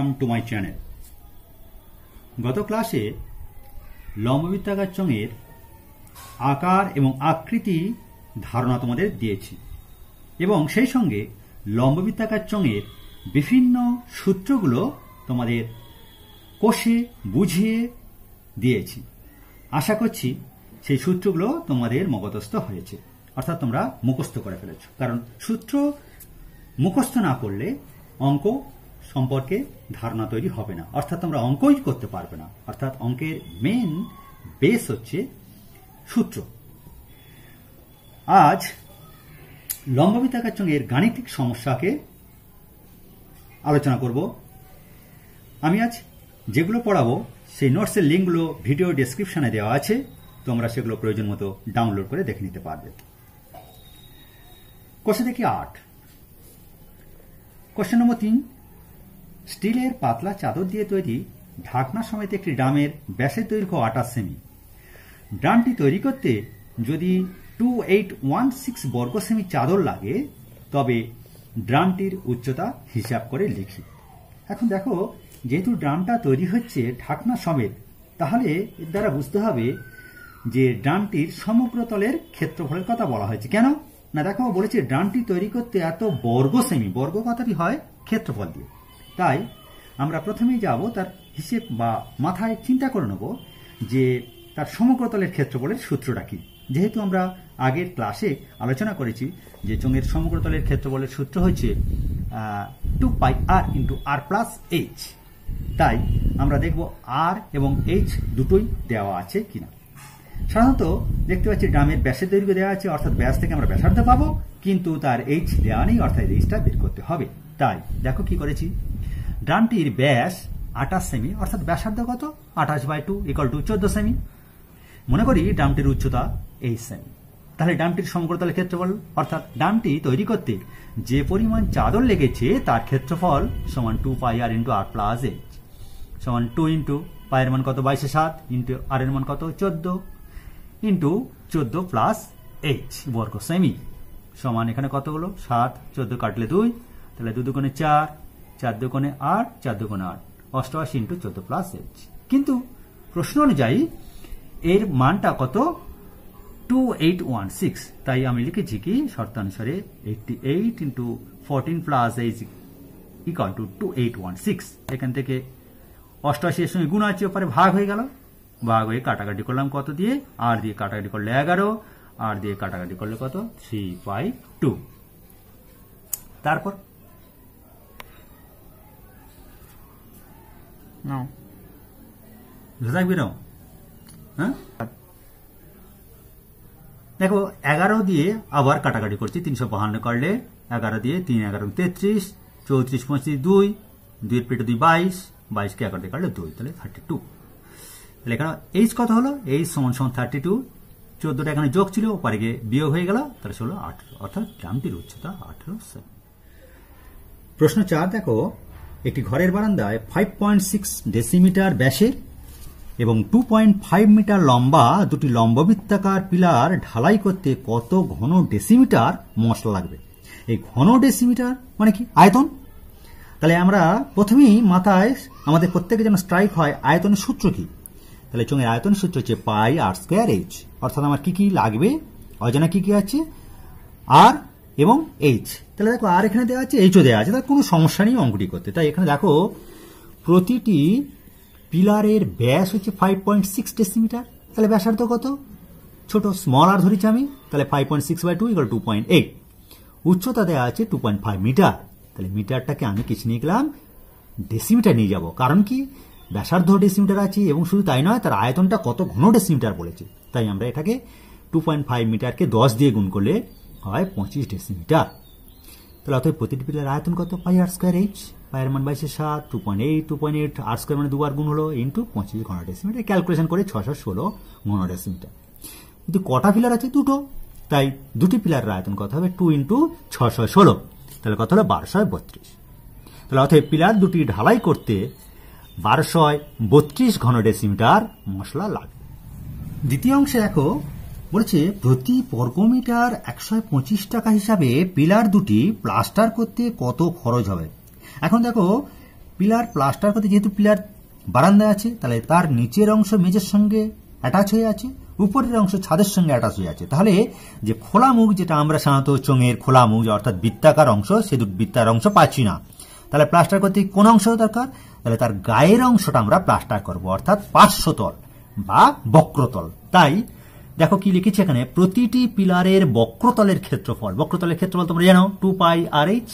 Welcome to my channel গত ক্লাসে লম্ববৃত্তাকার চঙের আকার এবং আকৃতি ধারণা তোমাদের দিয়েছি এবং সেই সঙ্গে লম্ববৃত্তাকার চঙের বিভিন্ন সূত্রগুলো তোমাদের কষে বুঝিয়ে দিয়েছি আশা করছি সেই সূত্রগুলো তোমাদের মগতস্থ হয়েছে অর্থাৎ তোমরা মুখস্থ করে ফেলেছ কারণ সূত্র মুখস্থ না করলে অঙ্ক সম্পর্কে ধারণা তৈরি হবে না অর্থাৎ তোমরা অঙ্কই করতে পারবে না অর্থাৎ অঙ্কের মেন বেস হচ্ছে সূত্র আজ আকার সঙ্গে এর গাণিতিক সমস্যাকে আলোচনা করব আমি আজ যেগুলো পড়াবো সেই নোটসের লিঙ্কগুলো ভিডিও ডেসক্রিপশনে দেওয়া আছে তোমরা সেগুলো প্রয়োজন মতো ডাউনলোড করে দেখে নিতে পারবে কোশ্চেন দেখি আট কোশ্চেন নম্বর তিন স্টিলের পাতলা চাদর দিয়ে তৈরি ঢাকনা সমেত একটি ড্রামের ব্যাসের দৈর্ঘ্য আটাশ সেমি ড্রামটি তৈরি করতে যদি টু এইট ওয়ান সিক্স বর্গ সেমি চাদর লাগে তবে ড্রামটির উচ্চতা হিসাব করে লিখি এখন দেখো যেহেতু ড্রামটা তৈরি হচ্ছে ঢাকনা সমেত তাহলে এর দ্বারা বুঝতে হবে যে ড্রামটির সমগ্র তলের ক্ষেত্রফলের কথা বলা হয়েছে কেন না দেখো বলেছে ড্রামটি তৈরি করতে এত বর্গ সেমি বর্গ কথাটি হয় ক্ষেত্রফল দিয়ে তাই আমরা প্রথমেই যাব তার হিসেব বা মাথায় চিন্তা করে নেব যে তার সমগ্রতলের ক্ষেত্রফলের সূত্রটা কি যেহেতু আমরা আগের ক্লাসে আলোচনা করেছি যে চোঙের সমগ্রতলের ক্ষেত্রফলের সূত্র হচ্ছে two pi R into R plus H তাই আমরা দেখব আর এবং এইচ দুটোই দেওয়া আছে কিনা সাধারণত দেখতে পাচ্ছি ড্রামের ব্যাসের দৈর্ঘ্য দেওয়া আছে অর্থাৎ ব্যাস থেকে আমরা ব্যাসার্ধ পাবো কিন্তু তার এইচ দেওয়া নেই অর্থাৎ এইচটা বের করতে হবে তাই দেখো কি করেছি ডানটির ব্যাস আঠাশ সেমি অর্থাৎ ব্যাসার্ধ কত আঠাশ বাই টু ইকাল টু চোদ্দ সেমি মনে করি ডামটির উচ্চতা এই সেমি তাহলে ডামটির সমগ্রতলের ক্ষেত্রফল অর্থাৎ ডামটি তৈরি করতে যে পরিমাণ চাদর লেগেছে তার ক্ষেত্রফল সমান two pi R into R plus H সমান টু ইন্টু পাই এর মান কত বাইশে সাত ইন্টু আর এর মান কত চোদ্দ ইন্টু চোদ্দ প্লাস এইচ বর্গ সেমি সমান এখানে কত হলো সাত চোদ্দ কাটলে দুই তাহলে দুদুগুণে চার চার দোকানে আট চার দোকানে আট অষ্টআশি ইন্টু চোদ্দ প্লাস এইচ কিন্তু প্রশ্ন অনুযায়ী এর মানটা কত টু এইট ওয়ান সিক্স তাই আমি লিখেছি কি শর্তানুসারে eighty eight into fourteen plus H equal to two eight one six এখান থেকে অষ্টআশি এর সঙ্গে গুণ আছে ওপারে ভাগ হয়ে গেল ভাগ হয়ে কাটাকাটি করলাম কত দিয়ে আর দিয়ে কাটাকাটি করলে এগারো আর দিয়ে কাটাকাটি করলে কত থ্রি বাই টু তারপর No. রেজাল্ট বেরো হ্যাঁ দেখো এগারো দিয়ে আবার কাটাকাটি করছি তিনশো বাহান্ন কাটলে এগারো দিয়ে তিন এগারো তেত্রিশ চৌত্রিশ পঁয়ত্রিশ দুই দুই পেটে দুই বাইশ বাইশকে এগারো দিয়ে কাটলে দুই তাহলে থার্টি টু তাহলে এখানে এইচ কত হলো এইচ সমান সমান থার্টি টু চোদ্দটা এখানে যোগ ছিল ওপারে গিয়ে বিয়ে হয়ে গেল তাহলে ষোলো আঠেরো অর্থাৎ গ্রামটির উচ্চতা আঠেরো প্রশ্ন চার দেখো একটি ঘরের বারান্দায় ফাইভ পয়েন্ট সিক্স ডেসিমিটার ব্যাসের এবং টু পয়েন্ট ফাইভ মিটার লম্বা দুটি লম্ববৃত্তাকার পিলার ঢালাই করতে কত ঘন ডেসিমিটার মশলা লাগবে এই ঘন ডেসিমিটার মানে কি আয়তন তাহলে আমরা প্রথমেই মাথায় আমাদের প্রত্যেকে যেন স্ট্রাইক হয় আয়তনের সূত্র কি তাহলে চোঙের আয়তন সূত্র হচ্ছে পাই আর স্কোয়ার এইচ অর্থাৎ আমার কি কি লাগবে অজানা কি কি আছে আর এবং এইচ তাহলে দেখো আর এখানে দেওয়া আছে এইচও দেওয়া আছে তার কোনো সমস্যা নেই অঙ্কটি করতে তাই এখানে দেখো প্রতিটি পিলারের ব্যাস হচ্ছে ফাইভ পয়েন্ট সিক্স ডেসিমিটার তাহলে ব্যাসার্ধ কত ছোট স্মল আর ধরেছি আমি তাহলে five point six by two equal to point eight উচ্চতা দেওয়া আছে টু পয়েন্ট ফাইভ মিটার তাহলে মিটারটাকে আমি কিছু নিয়ে গেলাম ডেসিমিটার নিয়ে যাব কারণ কি ব্যাসার্ধ ডেসিমিটার আছে এবং শুধু তাই নয় তার আয়তনটা কত ঘন ডেসিমিটার বলেছে তাই আমরা এটাকে টু পয়েন্ট ফাইভ মিটারকে দশ দিয়ে গুণ করলে হয় পঁচিশ ডেসিমিটার তাহলে অতএব প্রতিটি পিলার আয়তন কত পাই আর স্কোয়ার এইচ পায়ের মান বাইশে সাত two point eight two point eight R square মানে দুবার গুণ হলো ইন্টু পঁচিশ ঘন ডেসিমিটার ক্যালকুলেশন করে ছশো ষোলো ঘন ডেসিমিটার কিন্তু কটা পিলার আছে দুটো তাই দুটি পিলারের আয়তন কত হবে টু ইন্টু ছশো ষোলো তাহলে কত হলো বারোশো বত্রিশ তাহলে অথবা পিলার দুটি ঢালাই করতে বারোশো বত্রিশ ঘন ডেসিমিটার মশলা লাগবে দ্বিতীয় অংশে দেখো বলছে প্রতি বর্গমিটার একশো পঁচিশ টাকা হিসাবে পিলার দুটি প্লাস্টার করতে কত খরচ হবে এখন দেখো পিলার প্লাস্টার করতে যেহেতু পিলার বারান্দায় আছে তাহলে তার নিচের অংশ মেঝের সঙ্গে অ্যাটাচ হয়ে আছে উপরের অংশ ছাদের সঙ্গে অ্যাটাচ হয়ে আছে তাহলে যে খোলা মুখ যেটা আমরা সাধারণত চোঙের খোলা মুখ অর্থাৎ বৃত্তাকার অংশ সে বৃত্তার অংশ পাচ্ছি না তাহলে প্লাস্টার করতে কোন অংশ দরকার তাহলে তার গায়ের অংশটা আমরা প্লাস্টার করব অর্থাৎ পার্শ্বতল বা বক্রতল তাই দেখো কি লিখেছি এখানে প্রতিটি পিলারের বক্রতলের ক্ষেত্রফল বক্রতলের ক্ষেত্রফল তোমরা জানো টু পাই আর এইচ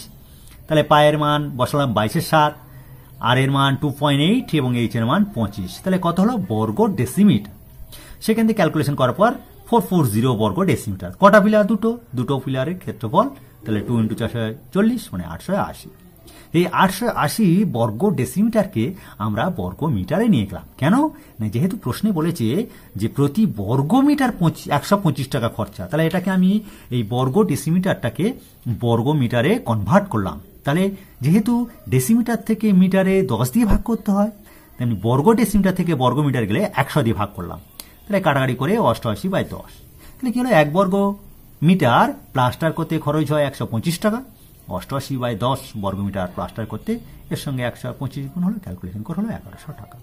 তাহলে পায়ের মান বসালাম বাইশের সাত আর এর মান টু পয়েন্ট এইট এবং এইচ এর মান পঁচিশ তাহলে কত হলো বর্গ ডেসিমিটার সেখান থেকে ক্যালকুলেশন করার পর ফোর ফোর জিরো বর্গ ডেসিমিটার কটা পিলার দুটো দুটো পিলারের ক্ষেত্রফল তাহলে টু ইন্টু চারশো চল্লিশ মানে আটশো আশি এই আটশো আশি বর্গ ডেসিমিটারকে আমরা বর্গ মিটারে নিয়ে গেলাম কেন না যেহেতু প্রশ্নে বলেছে যে প্রতি বর্গ মিটার একশো পঁচিশ টাকা খরচা তাহলে এটাকে আমি এই বর্গ ডেসিমিটারটাকে বর্গ মিটারে কনভার্ট করলাম তাহলে যেহেতু ডেসিমিটার থেকে মিটারে দশ দিয়ে ভাগ করতে হয় তেমনি বর্গ ডেসিমিটার থেকে বর্গ মিটার গেলে একশো দিয়ে ভাগ করলাম তাহলে কাটাকাটি করে অষ্টআশি বাই দশ তাহলে কি হলো এক বর্গ মিটার প্লাস্টার করতে খরচ হয় একশো টাকা অষ্টআশি বাই দশ বর্গমিটার প্লাস্টার করতে এর সঙ্গে একশো পঁচিশ গুণ হলো ক্যালকুলেশন করে হলো এগারোশো টাকা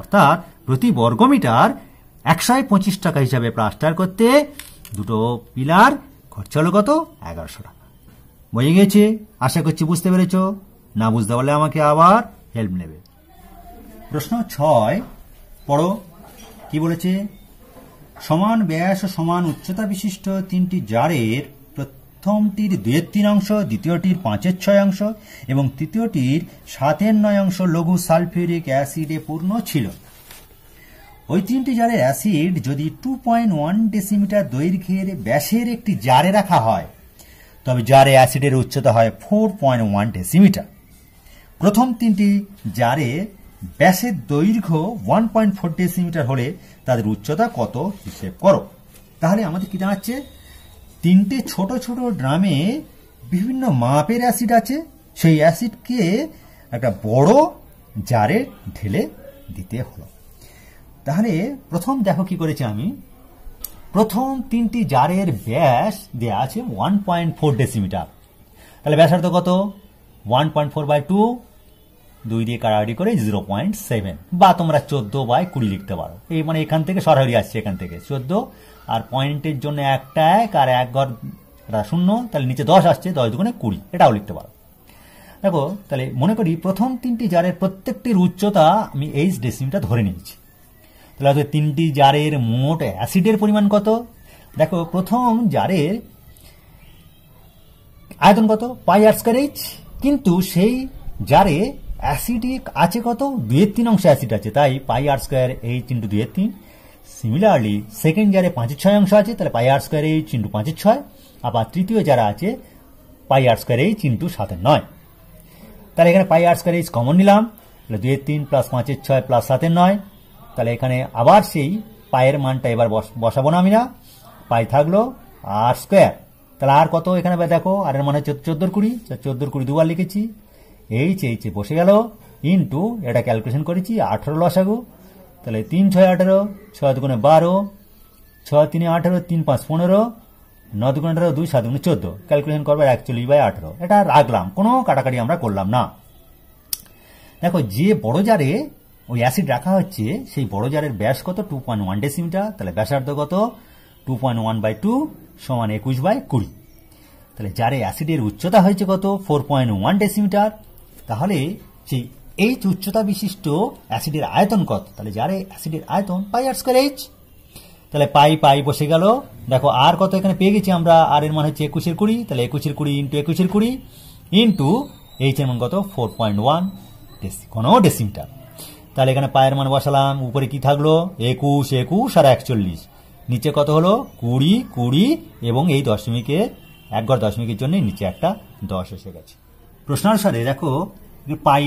অর্থাৎ প্রতি বর্গমিটার একশো পঁচিশ টাকা হিসাবে প্লাস্টার করতে দুটো পিলার খরচা হলো কত এগারোশো টাকা বয়ে গেছে আশা করছি বুঝতে পেরেছ না বুঝতে পারলে আমাকে আবার হেল্প নেবে প্রশ্ন ছয় পড়ো কি বলেছে সমান ব্যাস ও সমান উচ্চতা বিশিষ্ট তিনটি জারের প্রথমটির বেদ তিন অংশ দ্বিতীয়টির পাঁচের ছয় অংশ এবং তৃতীয়টির সাতের নয় অংশ লঘু সালফিউরিক অ্যাসিডে পূর্ণ ছিল ওই তিনটি জারের অ্যাসিড যদি টু পয়েন্ট ওয়ান ডেসিমিটার দৈর্ঘ্যের ব্যাসের একটি জারে রাখা হয় তবে জারে অ্যাসিডের উচ্চতা হয় ফোর পয়েন্ট ওয়ান ডেসিমিটার প্রথম তিনটি জারে ব্যাসের দৈর্ঘ্য ওয়ান পয়েন্ট ফোর ডেসিমিটার হলে তাদের উচ্চতা কত হিসেব করো তাহলে আমাদের কি জানাচ্ছে তিনটে ছোট ছোট ড্রামে বিভিন্ন মাপের অ্যাসিড আছে সেই অ্যাসিডকে একটা বড় জারে ঢেলে দিতে হলো তাহলে প্রথম দেখো কি করেছি আমি প্রথম তিনটি জারের ব্যাস দেওয়া আছে ওয়ান পয়েন্ট ফোর ডেসিমিটার তাহলে ব্যাসার্ধ কত one point four by two দুই দিয়ে কাড়াকাড়ি করে জিরো পয়েন্ট সেভেন বা তোমরা চোদ্দো বাই কুড়ি লিখতে পারো এই মানে এখান থেকে সরাসরি আসছে এখান থেকে চোদ্দো আর পয়েন্টের জন্য একটা এক আর এক ঘর শূন্য তাহলে নিচে দশ আসছে দশ দুগুণে কুড়ি এটাও লিখতে পারো দেখো তাহলে মনে করি প্রথম তিনটি জারের প্রত্যেকটির উচ্চতা আমি এইচ ডেসিমটা ধরে নিয়েছি তাহলে হয়তো তিনটি জারের মোট অ্যাসিডের পরিমাণ কত দেখো প্রথম জারের আয়তন কত পাই আর স্কোয়ার এইচ কিন্তু সেই জারে অ্যাসিডিক আছে কত দুয়ের তিন অংশে অ্যাসিড আছে তাই পাই আর স্কোয়ার এইচ ইন্টু দুয়ের তিন সিমিলারলি সেকেন্ড যারে পাঁচের ছয় অংশ আছে তাহলে পাই আর স্কোয়ার এইচ ইন্টু পাঁচের ছয় আবার তৃতীয় যারা আছে পাই আর স্কোয়ার এইচ ইন্টু সাতের নয় তাহলে এখানে পাই আর স্কোয়ার এইচ কমন নিলাম তাহলে দুয়ের তিন প্লাস পাঁচের ছয় প্লাস সাতের নয় তাহলে এখানে আবার সেই পায়ের মানটা এবার বসাবো না আমি না পাই থাকলো আর স্কোয়ার তাহলে আর কত এখানে দেখো আর এর মানে চোদ্দোর কুড়ি চোদ্দোর কুড়ি দুবার লিখেছি এইচ এইচে বসে গেল ইন্টু এটা ক্যালকুলেশন করেছি আঠেরো লসাগু তাহলে তিন ছয় আঠেরো ছয় দুগুণে বারো ছয় তিনে আঠেরো তিন পাঁচ পনেরো ন দুগুণে আঠেরো দুই সাত দুগুণে চোদ্দ ক্যালকুলেশন করবো একচল্লিশ বাই আঠেরো এটা রাখলাম কোনো কাটাকাটি আমরা করলাম না দেখো যে বড় জারে ওই অ্যাসিড রাখা হচ্ছে সেই বড় জারের ব্যাস কত টু পয়েন্ট ওয়ান ডেসিমিটার তাহলে ব্যাসার্ধ কত two point one by two সমান একুশ বাই কুড়ি তাহলে যারে অ্যাসিডের উচ্চতা হয়েছে কত ফোর পয়েন্ট ওয়ান ডেসিমিটার তাহলে সেই এইচ উচ্চতা বিশিষ্ট অ্যাসিডের আয়তন কত তাহলে যার অ্যাসিডের আয়তন পাই আর স্কোয়ার এইচ তাহলে পাই পাই বসে গেল দেখো আর কত এখানে পেয়ে গেছি আমরা আর এর মানে হচ্ছে একুশের কুড়ি তাহলে একুশের কুড়ি ইন্টু একুশের কুড়ি ইন্টু এইচ এর মান কত ফোর পয়েন্ট ওয়ান কোনো ডেসিমিটার তাহলে এখানে পায়ের মান বসালাম উপরে কি থাকলো একুশ একুশ আর একচল্লিশ নিচে কত হলো কুড়ি কুড়ি এবং এই দশমিকে এক দশমিকের জন্য নিচে একটা দশ এসে গেছে প্রশ্ন অনুসারে দেখো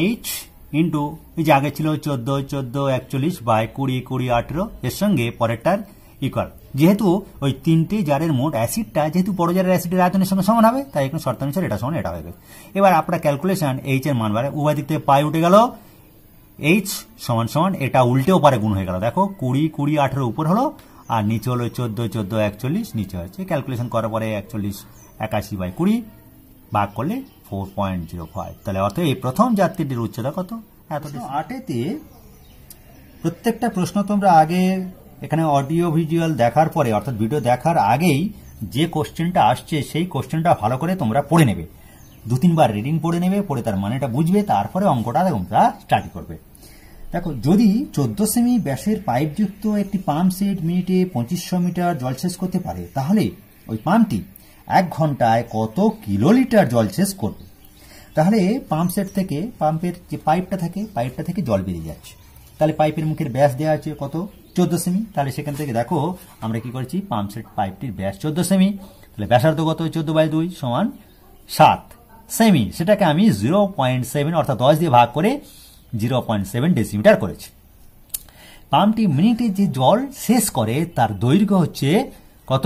এইচ ইন্টু এই যে আগে ছিল চোদ্দ চোদ্দ একচল্লিশ বাই কুড়ি কুড়ি আঠেরো এর সঙ্গে পরেরটার ইকুয়াল যেহেতু ওই তিনটে জারের মোট অ্যাসিডটা যেহেতু বড় জারের অ্যাসিডের আয়তনের সঙ্গে সমান হবে তাই এখন অনুসারে এটা সমান এটা হয়ে গেছে এবার আপনার ক্যালকুলেশন এইচ এর মান বাড়ে উভয় দিক থেকে পাই উঠে গেল এইচ সমান সমান এটা উল্টেও পারে গুণ হয়ে গেল দেখো কুড়ি কুড়ি আঠেরো উপর হলো আর নিচে হলো চোদ্দ চোদ্দ একচল্লিশ নিচে হচ্ছে ক্যালকুলেশন করার পরে একচল্লিশ একাশি বাই কুড়ি ভাগ করলে ফোর পয়েন্ট জিরো ফাইভ তাহলে অতএব এই প্রথম যাত্রীটির উচ্চতা কত আটেতে প্রত্যেকটা প্রশ্ন তোমরা আগে এখানে অডিও ভিজুয়াল দেখার পরে অর্থাৎ ভিডিও দেখার আগেই যে কোশ্চেনটা আসছে সেই কোশ্চেনটা ভালো করে তোমরা পড়ে নেবে দু তিনবার রিডিং পড়ে নেবে পড়ে তার মানেটা বুঝবে তারপরে অঙ্কটা তোমরা স্টার্ট করবে দেখো যদি চোদ্দ সেমি ব্যাসের পাইপযুক্ত একটি পাম্প সেট মিনিটে পঁচিশশো মিটার জলসেচ করতে পারে তাহলে ওই পাম্পটি এক ঘন্টায় কত কিলো লিটার জল শেষ করবে তাহলে পাম্প সেট থেকে পাম্পের যে পাইপটা থাকে পাইপটা থেকে জল বেরিয়ে যাচ্ছে তাহলে পাইপের মুখের ব্যাস দেওয়া আছে কত চোদ্দো সেমি তাহলে সেখান থেকে দেখো আমরা কি করেছি পাম্প সেট পাইপটির ব্যাস চোদ্দো সেমি তাহলে ব্যাসার্ধ কত চোদ্দো বাই দুই সমান সাত সেমি সেটাকে আমি জিরো পয়েন্ট সেভেন অর্থাৎ দশ দিয়ে ভাগ করে জিরো পয়েন্ট সেভেন ডেসিমিটার করেছি পাম্পটি মিনিটে যে জল শেষ করে তার দৈর্ঘ্য হচ্ছে কত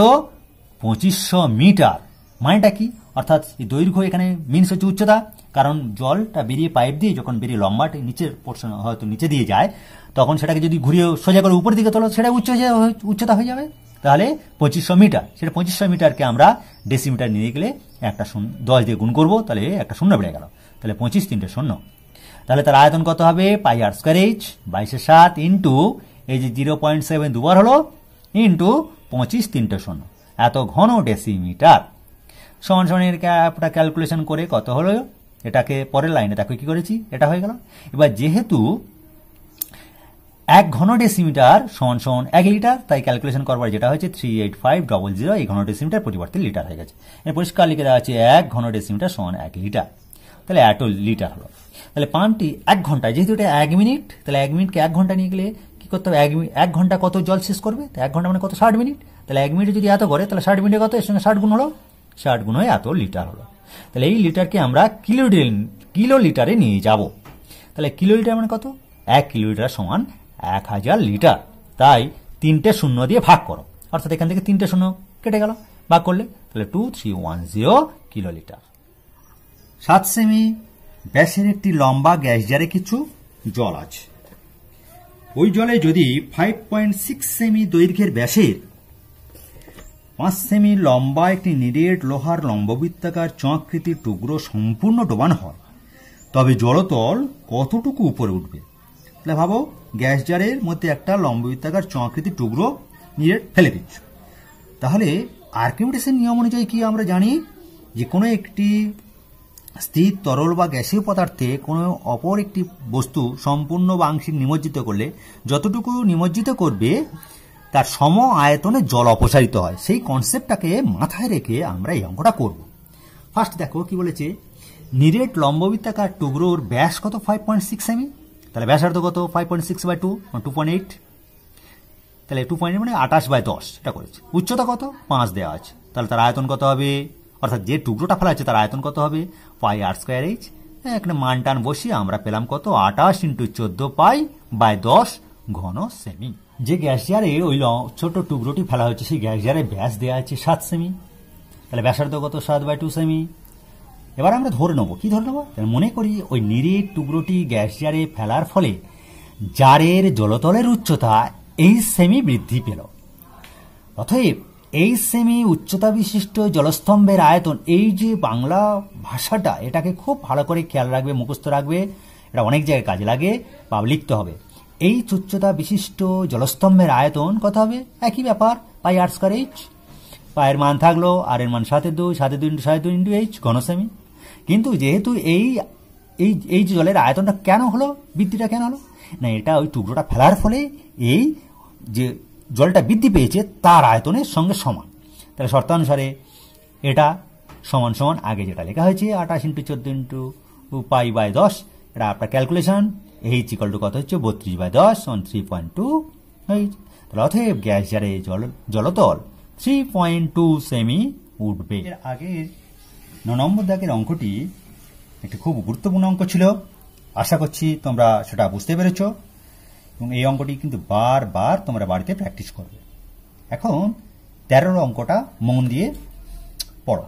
পঁচিশশো মিটার মানেটা কি অর্থাৎ দৈর্ঘ্য এখানে মিনস হচ্ছে উচ্চতা কারণ জলটা বেরিয়ে পাইপ দিয়ে যখন বেরিয়ে লম্বাটে নিচের পোর্শন হয়তো নিচে দিয়ে যায় তখন সেটাকে যদি ঘুরিয়ে সোজা করে উপরের দিকে তোলো সেটা উচ্চ উচ্চতা হয়ে যাবে তাহলে পঁচিশশো মিটার সেটা পঁচিশশো মিটারকে আমরা ডেসিমিটার নিয়ে গেলে একটা শূন্য দশ দিয়ে গুণ করবো তাহলে একটা শূন্য বেড়ে গেল তাহলে পঁচিশ তিনটে শূন্য তাহলে তার আয়তন কত হবে পাই আর স্কোয়ার বাইশে সাত ইন্টু এই যে জিরো পয়েন্ট সেভেন দুবার হলো ইন্টু পঁচিশ তিনটে শূন্য এত ঘন ডেসিমিটার সমান সমান এর একটা ক্যালকুলেশন করে কত হলো এটাকে পরের লাইনে তাকে কি করেছি এটা হয়ে গেল এবার যেহেতু এক ঘন ডেসিমিটার সমান সমান এক লিটার তাই ক্যালকুলেশন করবার যেটা হয়েছে three eight five double zero এই ঘন ডেসিমিটার পরিবর্তে লিটার হয়ে গেছে এর পরিষ্কার লিখে দেওয়া আছে এক ঘন ডেসিমিটার সমান এক লিটার তাহলে এত লিটার হলো তাহলে পাম্পটি এক ঘন্টায় যেহেতু এটা এক মিনিট তাহলে এক মিনিটকে এক ঘন্টা নিয়ে গেলে করতে হবে এক ঘন্টা কত জল শেষ করবে এক ঘন্টা মানে কত ষাট মিনিট তাহলে এক মিনিট যদি এত করে তাহলে ষাট মিনিটে কত এর সঙ্গে ষাট গুণ হলো ষাট গুণ হয়ে এত লিটার হলো তাহলে এই লিটারকে আমরা কিলো কিলো লিটারে নিয়ে যাব তাহলে কিলো লিটার মানে কত এক কিলো লিটার সমান এক হাজার লিটার তাই তিনটে শূন্য দিয়ে ভাগ করো অর্থাৎ এখান থেকে তিনটে শূন্য কেটে গেল ভাগ করলে তাহলে two three one zero kilo litre সাত সেমি ব্যাসের একটি লম্বা গ্যাস জারে কিছু জল আছে ওই জলে যদি ফাইভ পয়েন্ট সিক্স সেমি দৈর্ঘ্যের ব্যাসের পাঁচ সেমি লম্বা একটি নিরেট লোহার লম্ববৃত্তাকার চঁকৃতির টুকরো সম্পূর্ণ ডোবান হয় তবে জলতল কতটুকু উপরে উঠবে তাহলে ভাবো গ্যাস জারের মধ্যে একটা লম্ববৃত্তাকার চঁকৃতির টুকরো নিরেট ফেলে দিচ্ছ তাহলে আর্কিমিটেশন নিয়ম অনুযায়ী কি আমরা জানি যে কোনো একটি স্থির তরল বা গ্যাসীয় পদার্থে কোনো অপর একটি বস্তু সম্পূর্ণ বা আংশিক নিমজ্জিত করলে যতটুকু নিমজ্জিত করবে তার সম আয়তনে জল অপসারিত হয় সেই কনসেপ্টটাকে মাথায় রেখে আমরা এই অঙ্কটা করব ফার্স্ট দেখো কি বলেছে নিরেট লম্ববৃত্তাকার টুকরোর ব্যাস কত ফাইভ পয়েন্ট সিক্স এমি তাহলে ব্যাসার্ধ কত five point six by two two point eight তাহলে টু পয়েন্ট মানে আঠাশ বাই দশ এটা করেছে উচ্চতা কত পাঁচ দেওয়া আছে তাহলে তার আয়তন কত হবে অর্থাৎ যে টুকরোটা ফেলা হচ্ছে তার আয়তন কত হবে পাই আর স্কোয়ার এইচ এখানে মান টান বসিয়ে আমরা পেলাম কত আঠাশ ইন্টু চোদ্দ পাই বাই দশ ঘন সেমি যে গ্যাস জারে ওই ছোট টুকরোটি ফেলা হচ্ছে সেই গ্যাস জারে ব্যাস দেওয়া আছে সাত সেমি তাহলে ব্যাসার্ধ কত সাত বাই টু সেমি এবার আমরা ধরে নেবো কি ধরে নেবো মনে করি ওই নিরিট টুকরোটি গ্যাস জারে ফেলার ফলে জারের জলতলের উচ্চতা এই সেমি বৃদ্ধি পেল অথব এই সেমি উচ্চতা বিশিষ্ট জলস্তম্ভের আয়তন এই যে বাংলা ভাষাটা এটাকে খুব ভালো করে খেয়াল রাখবে মুখস্থ রাখবে এটা অনেক জায়গায় কাজে লাগে বা লিখতে হবে এই উচ্চতা বিশিষ্ট জলস্তম্ভের আয়তন কত হবে একই ব্যাপার পাই আর স্কোয়ার এইচ পায়ের মান থাকলো আর এর মান সাথে দুই সাথে দুই ইন্টু সাথে দুই ইন্টু এইচ ঘনসেমি কিন্তু যেহেতু এই এই এই যে জলের আয়তনটা কেন হলো বৃদ্ধিটা কেন হলো না এটা ওই টুকরোটা ফেলার ফলে এই যে জলটা বৃদ্ধি পেয়েছে তার আয়তনের সঙ্গে সমান তাহলে শর্তানুসারে এটা সমান সমান আগে যেটা লেখা হয়েছে আঠাশ ইন্টু চোদ্দ ইন্টু পাই বাই দশ এটা আপনার ক্যালকুলেশন এই চিকলটু কত হচ্ছে বত্রিশ বাই দশ অন থ্রি পয়েন্ট টু তাহলে অথব গ্যাস জারে জল জলতল থ্রি পয়েন্ট টু সেমি উঠবে এর ন নম্বর দাগের অঙ্কটি একটি খুব গুরুত্বপূর্ণ অঙ্ক ছিল আশা করছি তোমরা সেটা বুঝতে পেরেছো এবং এই অঙ্কটি কিন্তু বারবার তোমরা বাড়িতে প্র্যাকটিস করবে এখন তেরোর অঙ্কটা মন দিয়ে পড়ো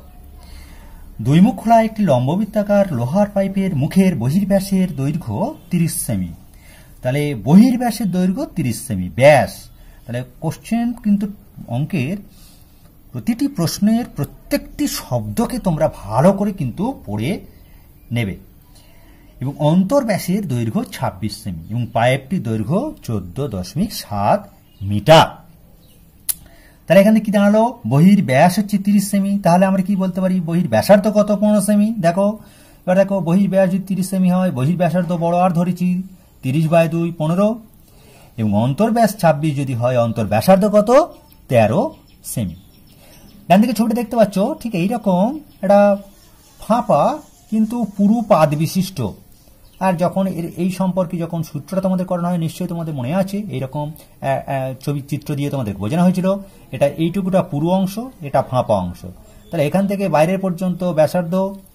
দুই মুখ খোলা একটি লম্ববৃত্তাকার লোহার পাইপের মুখের বহির্ব্যাসের দৈর্ঘ্য তিরিশ সেমি তাহলে বহির্ব্যাসের দৈর্ঘ্য তিরিশ সেমি ব্যাস তাহলে কোশ্চেন কিন্তু অঙ্কের প্রতিটি প্রশ্নের প্রত্যেকটি শব্দকে তোমরা ভালো করে কিন্তু পড়ে নেবে এবং অন্তর্ব্যাসের দৈর্ঘ্য ছাব্বিশ সেমি এবং পাইপটির দৈর্ঘ্য চোদ্দ দশমিক সাত মিটার তাহলে এখানে কি দাঁড়ালো বহির ব্যাস হচ্ছে তিরিশ সেমি তাহলে আমরা কি বলতে পারি বহির ব্যাসার্ধ কত পনেরো সেমি দেখো এবার দেখো বহির ব্যাস যদি তিরিশ সেমি হয় বহির ব্যাসার্ধ বড় আর ধরেছি তিরিশ বাই দুই পনেরো এবং অন্তর্ব্যাস ছাব্বিশ যদি হয় অন্তর ব্যাসার্ধ কত তেরো সেমি ডান দিকে ছবিটা দেখতে পাচ্ছ ঠিক এইরকম একটা ফাঁপা কিন্তু পুরু পাদ বিশিষ্ট আর যখন এর এই সম্পর্কে যখন সূত্রটা তোমাদের করানো হয় নিশ্চয়ই তোমাদের মনে আছে এইরকম ছবি চিত্র দিয়ে তোমাদের বোঝানো হয়েছিল এটা এইটুকুটা পুরু অংশ এটা ফাঁপা অংশ তাহলে এখান থেকে বাইরের পর্যন্ত ব্যাসার্ধ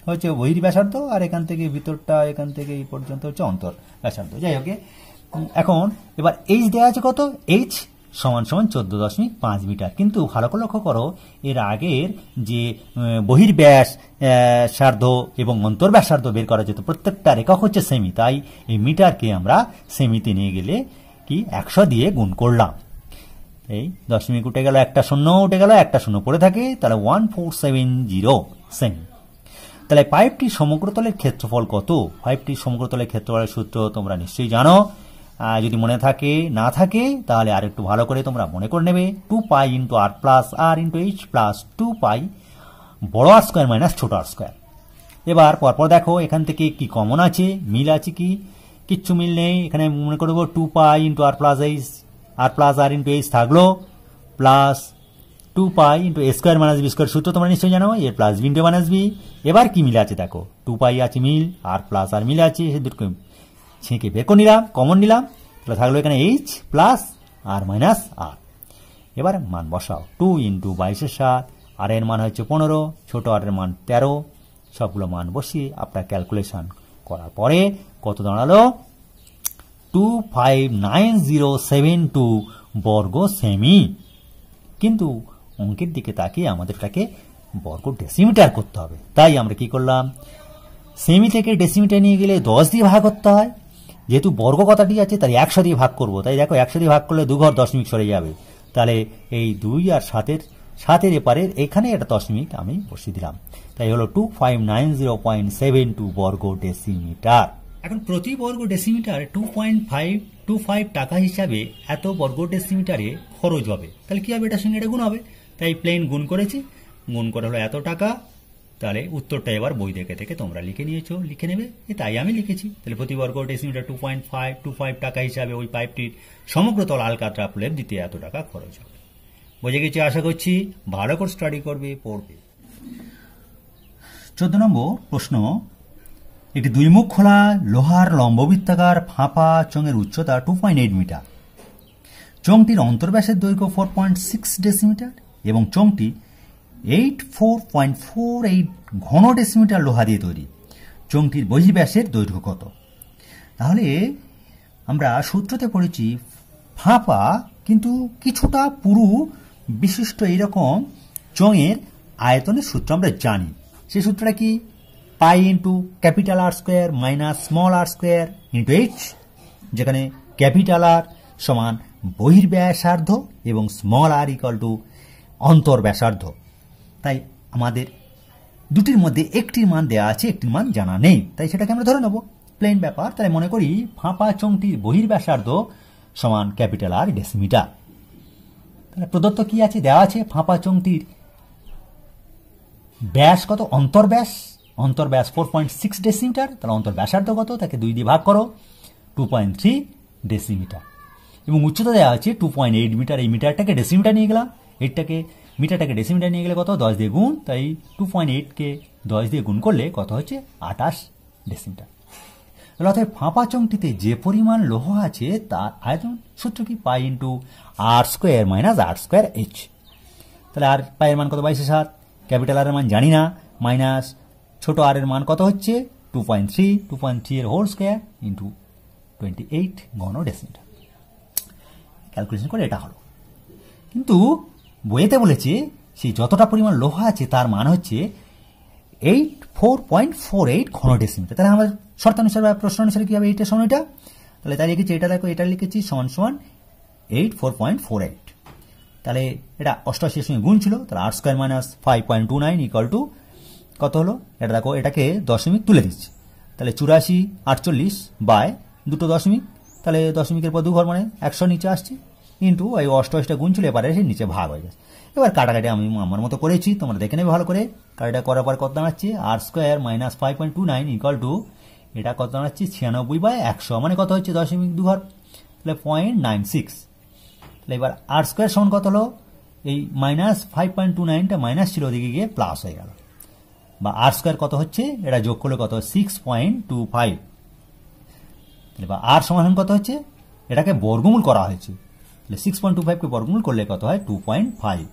হচ্ছে বহির ব্যাসার্ধ আর এখান থেকে ভিতরটা এখান থেকে এই পর্যন্ত হচ্ছে অন্তর ব্যাসার্ধ যাই হোক এখন এবার এইচ দেওয়া আছে কত এইচ সমান সমান চোদ্দ দশমিক পাঁচ মিটার কিন্তু ভালো করে লক্ষ্য করো এর আগের যে বহির্ব্যাস সার্ধ এবং অন্তর্ব্যাসার্ধ বের করা যেত প্রত্যেকটা রেখক হচ্ছে সেমি তাই এই মিটারকে আমরা সেমিতে নিয়ে গেলে কি একশো দিয়ে গুণ করলাম এই দশমিক উঠে গেল একটা শূন্য উঠে গেল একটা শূন্য পড়ে থাকে তাহলে ওয়ান ফোর সেভেন জিরো সেমি তাহলে পাইপটি সমগ্রতলের ক্ষেত্রফল কত পাইপটি সমগ্রতলের ক্ষেত্রফলের সূত্র তোমরা নিশ্চয়ই জানো যদি মনে থাকে না থাকে তাহলে আর একটু ভালো করে তোমরা মনে করে নেবে two pi into R plus R into H plus two pi বড় আর স্কোয়ার মাইনাস ছোট আর স্কোয়ার এবার পরপর দেখো এখান থেকে কি কমন আছে মিল আছে কি কিচ্ছু মিল নেই এখানে মনে করব two pi into R plus H R plus R into H থাকলো plus two pi into A square minus B square সূত্র তোমরা নিশ্চয়ই জানো এর plus B into minus B এবার কি মিল আছে দেখো টু পাই আছে মিল আর প্লাস আর মিল আছে সে দুটো ছেঁকে বের করে নিলাম কমন নিলাম তাহলে থাকলো এখানে H plus R minus R এবার মান বসাও টু ইন্টু বাইশের সাত আর এর মান হচ্ছে পনেরো ছোট আর এর মান তেরো সবগুলো মান বসিয়ে আপনার ক্যালকুলেশন করার পরে কত দাঁড়ালো two five nine zero seven two বর্গ সেমি কিন্তু অঙ্কের দিকে তাকিয়ে আমাদেরটাকে বর্গ ডেসিমিটার করতে হবে তাই আমরা কি করলাম সেমি থেকে ডেসিমিটার নিয়ে গেলে দশ দিয়ে ভাগ করতে হয় যেহেতু বর্গ কথাটি আছে তাই একশো দিয়ে ভাগ করব তাই দেখো একশো দিয়ে ভাগ করলে দু ঘর দশমিক সরে যাবে তাহলে এই দুই আর সাতের সাতের এপারের এখানে একটা দশমিক আমি বসিয়ে দিলাম তাই হলো two five nine zero point seven two বর্গ ডেসিমিটার এখন প্রতি বর্গ decimetre two point five two five টাকা হিসাবে এত বর্গ ডেসিমিটারে খরচ হবে তাহলে কী হবে এটার সঙ্গে এটা গুণ হবে তাই প্লেন গুণ করেছি গুণ করে হলো এত টাকা তাহলে উত্তরটা এবার বই দেখে থেকে তোমরা লিখে নিয়েছো লিখে নেবে তাই আমি লিখেছি তাহলে প্রতি বর্গ decimetre two point five two five টাকা হিসাবে ওই পাইপটির সমগ্র তল আলকাতরা দিতে এত টাকা খরচ হবে বুঝে গেছি আশা করছি ভালো করে স্টাডি করবে পড়বে চোদ্দ নম্বর প্রশ্ন একটি মুখ খোলা লোহার লম্ববৃত্তাকার ফাঁপা চঙের উচ্চতা টু পয়েন্ট এইট মিটার চংটির অন্তর্ব্যাসের দৈর্ঘ্য ফোর পয়েন্ট সিক্স ডেসিমিটার এবং চংটি eight four point four eight ঘন ডেসিমিটার লোহা দিয়ে তৈরি চোঙটির বহির্ব্যাসের দৈর্ঘ্য কত তাহলে আমরা সূত্রতে পড়েছি ফাঁপা কিন্তু কিছুটা পুরু বিশিষ্ট এইরকম চঙের আয়তনের সূত্র আমরা জানি সেই সূত্রটা কি পাই ইন্টু ক্যাপিটাল আর স্কোয়ার মাইনাস স্মল আর স্কোয়ার ইন্টু এইচ যেখানে ক্যাপিটাল আর সমান বহির্ব্যাসার্ধ এবং স্মল আর ইকাল টু অন্তর্ব্যাসার্ধ তাই আমাদের দুটির মধ্যে একটির মান দেয়া আছে একটির মান জানা নেই তাই সেটাকে আমরা ধরে নেব প্লেন ব্যাপার তাই মনে করি ফাঁপা চংটির বহির ব্যাসার্ধ সমান ক্যাপিটাল আর ডেসিমিটার তাহলে প্রদত্ত কি আছে দেওয়া আছে ফাঁপা চংটির ব্যাস কত অন্তর্ব্যাস অন্তর্ব্যাস ফোর পয়েন্ট সিক্স ডেসিমিটার তাহলে ব্যাসার্ধ কত তাকে দুই দিয়ে ভাগ করো টু পয়েন্ট থ্রি ডেসিমিটার এবং উচ্চতা দেওয়া আছে টু পয়েন্ট এইট মিটার এই মিটারটাকে ডেসিমিটার নিয়ে গেলাম এরটাকে মিটারটাকে ডেসিমিটার নিয়ে গেলে কত দশ দিয়ে গুণ তাই টু পয়েন্ট এইটকে দশ দিয়ে গুণ করলে কত হচ্ছে আটাশ ডেসিমিটার রথের ফাঁপা চংটিতে যে পরিমাণ লৌহ আছে তার আয়তন সূত্র কি pi into r square minus r square h তাহলে আর পায়ের মান কত বাইশে সাত ক্যাপিটাল আর এর মান জানি না মাইনাস ছোট আর এর মান কত হচ্ছে two point three two point three এর whole square into twenty eight গণ ডেসিমিটার ক্যালকুলেশন করে এটা হলো কিন্তু বইয়েতে বলেছে সেই যতটা পরিমাণ লোহা আছে তার মান হচ্ছে eight four point four eight ঘন তাহলে আমাদের শর্তানুসারে বা প্রশ্ন অনুসারে কী হবে এইটের সময়টা তাহলে তাই লিখেছি এটা দেখো এটা লিখেছি সমান সমান eight four point four eight তাহলে এটা অষ্টাশি সঙ্গে গুণ ছিল তাহলে আট square minus five point two nine equal to কত হলো এটা দেখো এটাকে দশমিক তুলে দিচ্ছি তাহলে চুরাশি আটচল্লিশ বাই দুটো দশমিক তাহলে দশমিকের পর দু ঘর মানে একশো নিচে আসছে ইন্টু ওই অষ্ট গুণ ছিল এবারে সে নিচে ভাগ হয়ে গেছে এবার কাটাকাটি আমি আমার মতো করেছি তোমরা দেখে নেবে ভালো করে কাটাটা করার পর কত দাঁড়াচ্ছে r square minus five point two nine equal to এটা কত দাঁড়াচ্ছে ছিয়ানব্বই বাই একশো মানে কত হচ্ছে দশমিক দু ঘর তাহলে পয়েন্ট নাইন সিক্স তাহলে এবার আর স্কোয়ার সমান কত হলো এই মাইনাস ফাইভ পয়েন্ট টু নাইনটা মাইনাস ছিল ওদিকে গিয়ে প্লাস হয়ে গেল বা আর স্কোয়ার কত হচ্ছে এটা যোগ করলে কত সিক্স পয়েন্ট টু ফাইভ তাহলে বা আর সমাধান কত হচ্ছে এটাকে বর্গমূল করা হয়েছে সিক্স পয়েন্ট টু ফাইভকে বর্গমূল করলে কত হয় টু পয়েন্ট ফাইভ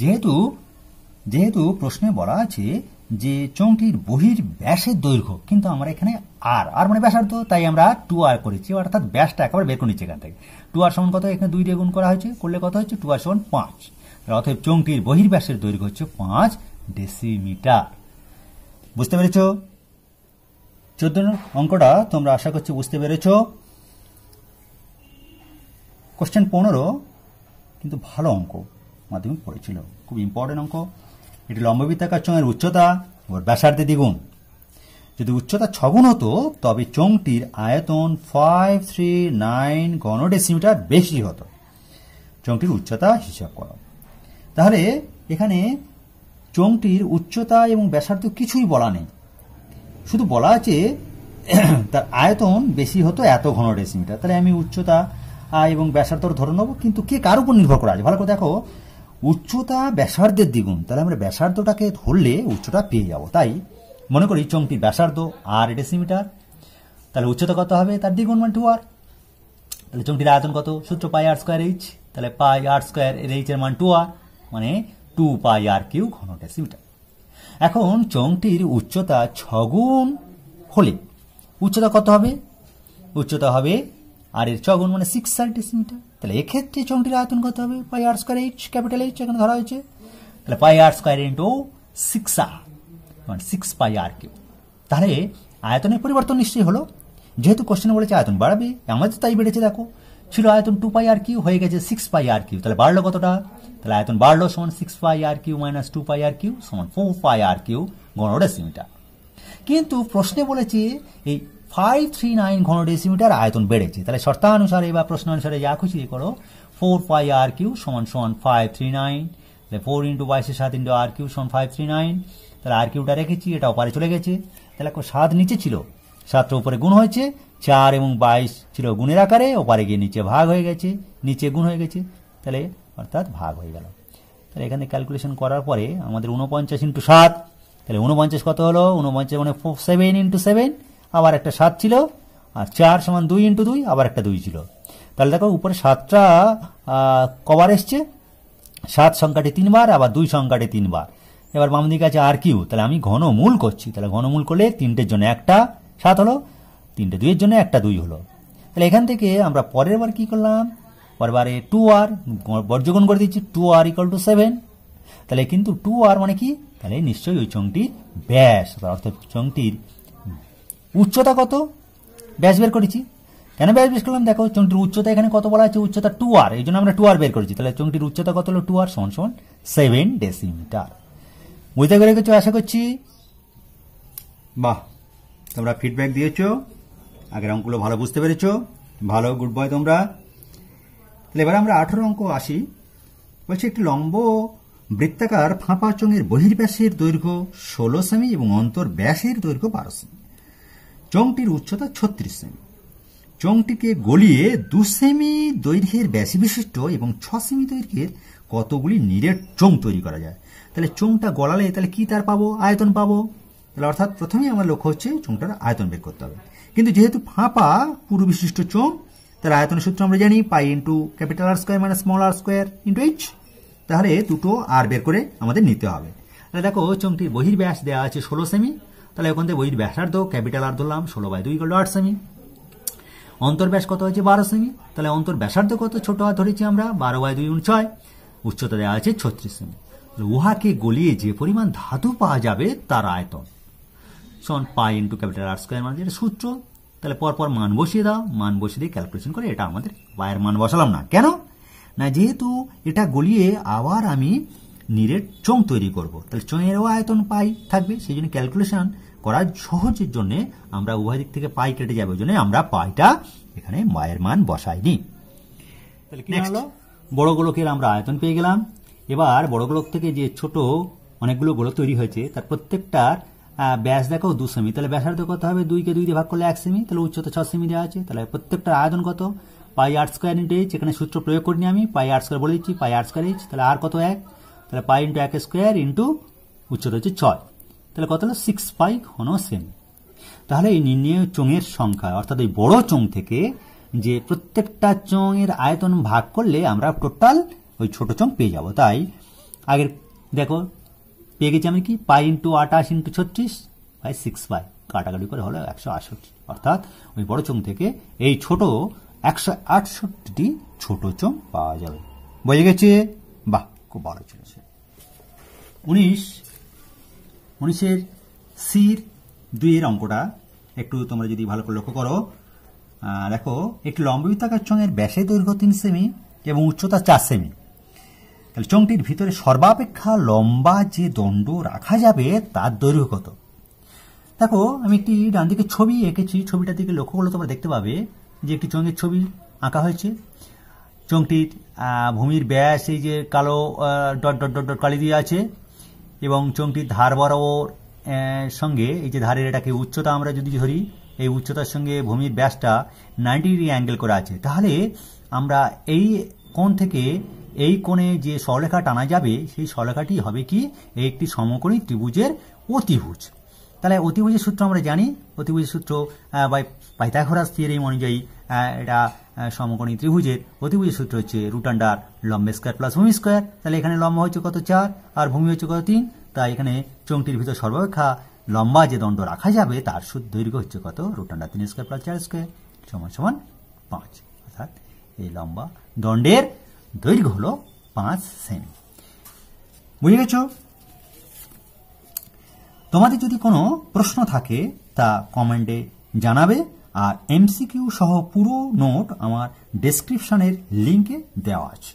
যেহেতু যেহেতু প্রশ্নে বলা আছে যে চোঙটির বহির ব্যাসের দৈর্ঘ্য কিন্তু আমরা এখানে আর আর মানে ব্যাসার্ধ তাই আমরা টু আর করেছি অর্থাৎ ব্যাসটা একেবারে বের করে নিচ্ছি এখান থেকে টু আর সমান কত এখানে দুই দিয়ে গুণ করা হয়েছে করলে কত হচ্ছে টু আর সমান পাঁচ অর্থাৎ চোঙটির বহির ব্যাসের দৈর্ঘ্য হচ্ছে পাঁচ ডেসিমিটার বুঝতে পেরেছ চোদ্দ অঙ্কটা তোমরা আশা করছি বুঝতে পেরেছো কোশ্চেন পনেরো কিন্তু ভালো অঙ্ক মাধ্যমিক পড়েছিল খুব ইম্পর্টেন্ট অঙ্ক এটি লম্ববৃত্তাকার চোঙের উচ্চতা ওর ব্যাসার্ধে দ্বিগুণ যদি উচ্চতা ছগুণ হতো তবে চোঙটির আয়তন ফাইভ থ্রি নাইন ঘন ডেসিমিটার বেশি হতো চোঙটির উচ্চতা হিসাব করো তাহলে এখানে চোঙটির উচ্চতা এবং ব্যাসার্ধ কিছুই বলা নেই শুধু বলা আছে তার আয়তন বেশি হতো এত ঘন ডেসিমিটার তাহলে আমি উচ্চতা এবং ব্যাসার্ধর ধরে নেব কিন্তু কে কার উপর নির্ভর করা আছে ভালো করে দেখো উচ্চতা ব্যাসার্ধের দ্বিগুণ তাহলে আমরা ব্যাসার্ধটাকে ধরলে উচ্চতা পেয়ে যাব তাই মনে করি চমটি ব্যাসার্ধ আর ডেসিমিটার তাহলে উচ্চতা কত হবে তার দ্বিগুণ মানে টু আর তাহলে চমটির আয়তন কত সূত্র পাই আর স্কোয়ার এইচ তাহলে পাই আর স্কোয়ার এর এইচ এর মান টু আর মানে টু পাই আর কিউ ঘন ডেসিমিটার এখন চমটির উচ্চতা ছগুণ হলে উচ্চতা কত হবে উচ্চতা হবে আর এর চগুন মানে সিক্স সাল্টি সেন্টিমিটার তাহলে এক্ষেত্রে চৌটির আয়তন কত হবে পাই আর স্কোয়ার এইচ ক্যাপিটাল এইচ এখানে ধরা হয়েছে তাহলে পাই আর স্কোয়ার ইন্টু সিক্স আর মানে সিক্স পাই আর কিউ তাহলে আয়তনের পরিবর্তন নিশ্চয়ই হলো যেহেতু কোশ্চেনে বলেছে আয়তন বাড়বে আমাদের তাই বেড়েছে দেখো ছিল আয়তন টু পাই আর কিউ হয়ে গেছে সিক্স পাই আর কিউ তাহলে বাড়লো কতটা তাহলে আয়তন বাড়লো সমান six pi r cube minus two pi r cube সমান ফোর পাই আর কিউ গণ ডেসিমিটার কিন্তু প্রশ্নে বলেছে এই ফাইভ থ্রি নাইন ঘন ডেসিমিটার আয়তন বেড়েছে তাহলে শর্তানুসারে বা অনুসারে যা খুশি করো ফোর পাই আর কিউ সমান সমান ফাইভ থ্রি নাইন তাহলে ফোর ইন্টু বাইশে সাত ইন্টু আর কিউ সমান ফাইভ থ্রি নাইন তাহলে আর কিউটা রেখেছি এটা ওপারে চলে গেছে তাহলে সাত নিচে ছিল সাতটা উপরে গুণ হয়েছে চার এবং বাইশ ছিল গুণের আকারে ওপারে গিয়ে নিচে ভাগ হয়ে গেছে নিচে গুণ হয়ে গেছে তাহলে অর্থাৎ ভাগ হয়ে গেল তাহলে এখানে ক্যালকুলেশন করার পরে আমাদের উনপঞ্চাশ ইন্টু সাত তাহলে উনপঞ্চাশ কত হলো উনপঞ্চাশ মানে সেভেন ইন্টু সেভেন আবার একটা সাত ছিল আর চার সমান দুই ইন্টু দুই আবার একটা দুই ছিল তাহলে দেখো উপরে সাতটা কবার এসছে সাত সংখ্যাটি তিনবার আবার দুই সংখ্যাটি তিনবার এবার বাম দিকে আছে আর কিউ তাহলে আমি ঘনমূল করছি তাহলে ঘনমূল করলে তিনটের জন্য একটা সাত হলো তিনটে দুইয়ের জন্য একটা দুই হলো তাহলে এখান থেকে আমরা পরের বার কী করলাম পরের বারে টু আর বর্জগণ করে দিচ্ছি two r equal to seven তাহলে কিন্তু টু আর মানে কি তাহলে নিশ্চয়ই ওই চংটি ব্যাস অর্থাৎ চংটির উচ্চতা কত ব্যাস বের করেছি কেন ব্যাস বের করলাম দেখো চংটির উচ্চতা এখানে কত বলা আছে উচ্চতা টু আর এই জন্য আমরা টু আর বের করেছি তাহলে চংটির উচ্চতা কত হলো টু আর সমান সমান সেভেন ডেসিমিটার বুঝতে পেরে কিছু আশা করছি বাহ তোমরা ফিডব্যাক দিয়েছ আগের অঙ্কগুলো ভালো বুঝতে পেরেছ ভালো গুড বয় তোমরা তাহলে এবার আমরা আঠেরো অঙ্ক আসি বলছি একটি লম্ব বৃত্তাকার ফাঁপা চঙের বহির্ব্যাসের দৈর্ঘ্য ষোলো সেমি এবং অন্তর ব্যাসের দৈর্ঘ্য বারো সেমি চংটির উচ্চতা ছত্রিশ সেমি চংটিকে গলিয়ে দু সেমি দৈর্ঘ্যের ব্যাসি বিশিষ্ট এবং ছ সেমি দৈর্ঘ্যের কতগুলি নিরেট চোং তৈরি করা যায় তাহলে চোংটা গলালে তাহলে কি তার পাবো আয়তন পাবো তাহলে অর্থাৎ প্রথমেই আমার লক্ষ্য হচ্ছে চোংটার আয়তন বের করতে হবে কিন্তু যেহেতু ফাঁপা পুরু বিশিষ্ট চোং তার আয়তনের সূত্র আমরা জানি পাই ইন্টু ক্যাপিটাল আর স্কোয়ার মানে স্মল আর স্কোয়ার ইন্টু এইচ তাহলে দুটো আর বের করে আমাদের নিতে হবে তাহলে দেখো চোংটির বহির্ব্যাস দেওয়া আছে ষোলো সেমি তাহলে ওখান থেকে বইয়ের ব্যাসার্ধ ক্যাপিটাল আর ধরলাম ষোলো বাই দুই করলো আট সেমি অন্তর্ব্যাস কত হয়েছে বারো সেমি তাহলে অন্তর ব্যাসার্ধ কত ছোট হাত ধরেছি আমরা বারো বাই দুই ছয় উচ্চতা দেওয়া আছে ছত্রিশ সেমি উহাকে গলিয়ে যে পরিমাণ ধাতু পাওয়া যাবে তার আয়তন সমান পাই ইন্টু ক্যাপিটাল আর স্কোয়ার মানে যেটা সূত্র তাহলে পরপর মান বসিয়ে দাও মান বসিয়ে দিয়ে ক্যালকুলেশন করে এটা আমাদের পায়ের মান বসালাম না কেন না যেহেতু এটা গলিয়ে আবার আমি নিরের চং তৈরি করব তাহলে চঙেরও আয়তন পাই থাকবে সেই জন্য ক্যালকুলেশন করার সহজের জন্য আমরা উভয় দিক থেকে পাই কেটে যাবে ওই জন্য আমরা পাইটা এখানে মায়ের মান বসাইনি বড় গোলকের আমরা আয়তন পেয়ে গেলাম এবার বড় গোলক থেকে যে ছোট অনেকগুলো গোলক তৈরি হয়েছে তার প্রত্যেকটার ব্যাস দেখো দু সেমি তাহলে ব্যাসার্ধ কত হবে দুইকে দুই দিয়ে ভাগ করলে এক সেমি তাহলে উচ্চতা ছ সেমি দেওয়া আছে তাহলে প্রত্যেকটা আয়তন কত pi r square into h এখানে সূত্র প্রয়োগ করিনি আমি পাই আর্ট স্কোয়ার বলে দিচ্ছি পাই আর্ট স্কোয়ার এইচ তাহলে আর কত এক তাহলে পাই ইন্টু এক স্কোয়ার ইন্টু উচ্চতা হচ্ছে ছয় তাহলে কত হলো সিক্স পাই ঘন সেমি তাহলে এই নির্ণয় চোঙের সংখ্যা অর্থাৎ ওই বড় চোং থেকে যে প্রত্যেকটা চোঙের আয়তন ভাগ করলে আমরা টোটাল ওই ছোট চোং পেয়ে যাব তাই আগের দেখো পেয়ে গেছি আমি কি পাই ইন্টু আঠাশ ইন্টু ছত্রিশ পাই সিক্স পাই কাটাকাটি করে হলো একশো আটষট্টি অর্থাৎ ওই বড় চোং থেকে এই ছোট একশো আটষট্টিটি ছোট চোং পাওয়া যাবে বোঝা গেছে বাহ খুব ভালো চলেছে উনিশ উনিশের সির দুইয়ের অঙ্কটা একটু তোমরা যদি ভালো করে লক্ষ্য করো দেখো একটি লম্ববৃত্তাকার চঙের ব্যাসের দৈর্ঘ্য তিন সেমি এবং উচ্চতা চার সেমি তাহলে চংটির ভিতরে সর্বাপেক্ষা লম্বা যে দণ্ড রাখা যাবে তার দৈর্ঘ্য কত দেখো আমি একটি ডান দিকে ছবি এঁকেছি ছবিটা দিকে লক্ষ্য করলে তোমরা দেখতে পাবে যে একটি চঙের ছবি আঁকা হয়েছে চংটির ভূমির ব্যাস এই যে কালো ডট ডট ডট ডট কালি দিয়ে আছে এবং চোঙটির ধার বরাবর সঙ্গে এই যে ধারের এটাকে উচ্চতা আমরা যদি ধরি এই উচ্চতার সঙ্গে ভূমির ব্যাসটা নাইনটি ডিগ্রি অ্যাঙ্গেল করা আছে তাহলে আমরা এই কোণ থেকে এই কোণে যে সরলেখা টানা যাবে সেই সরলেখাটি হবে কি একটি সমকোণী ত্রিভুজের অতিভুজ তাহলে অতিভুজের সূত্র আমরা জানি অতিভুজের সূত্র বাই পাইথাগোরাস থিওরিম অনুযায়ী এটা সমকোণী ত্রিভুজের অতিভুজের সূত্র হচ্ছে রুট আন্ডার লম্বে স্কোয়ার প্লাস ভূমি স্কোয়ার তাহলে এখানে লম্বা হচ্ছে কত চার আর ভূমি হচ্ছে কত তিন তাই এখানে চোঙটির ভিতর সর্বাপেক্ষা লম্বা যে দণ্ড রাখা যাবে তার সুদ দৈর্ঘ্য হচ্ছে কত রুট আন্ডার তিন স্কোয়ার প্লাস চার স্কোয়ার সমান সমান পাঁচ অর্থাৎ এই লম্বা দণ্ডের দৈর্ঘ্য হল পাঁচ সেমি বুঝে গেছো তোমাদের যদি কোনো প্রশ্ন থাকে তা কমেন্টে জানাবে আর এমসিকিউ সহ পুরো নোট আমার ডেসক্রিপশনের লিঙ্কে দেওয়া আছে